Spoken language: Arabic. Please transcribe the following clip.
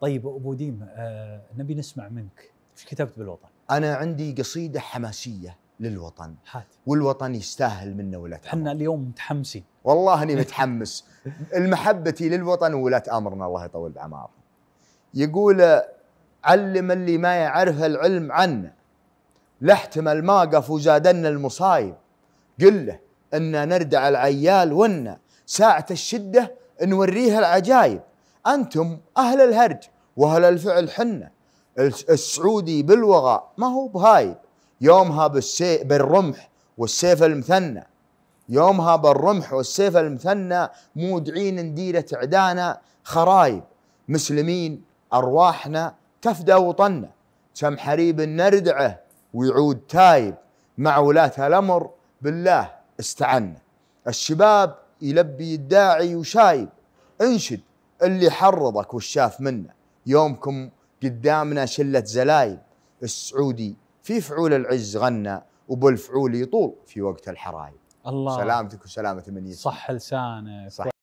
طيب ابو ديم آه نبي نسمع منك ايش كتبت بالوطن؟ انا عندي قصيده حماسيه للوطن حات. والوطن يستاهل منا ولاة امر احنا اليوم متحمسين والله اني متحمس المحبتي للوطن وولاة امرنا الله يطول بعمار يقول علم اللي ما يعرف العلم عنا ما قف وزادنا المصايب قل له ان نردع العيال ونا ساعة الشدة نوريها العجايب أنتم أهل الهرج وأهل الفعل حنا السعودي بالوغاء ما هو بهايب يومها بالسي بالرمح والسيف المثنى يومها بالرمح والسيف المثنى مودعين نديرة عدانا خرايب مسلمين أرواحنا تفدى وطنا كم حريب نردعه ويعود تايب مع ولاة الأمر بالله استعنا الشباب يلبي الداعي وشايب انشد اللي حرضك والشاف منه يومكم قدامنا شلة زلايب السعودي في فعول العز غنى وبالفعول يطول في وقت الحرايب الله سلامتك وسلامة من يسر صح لسانك صح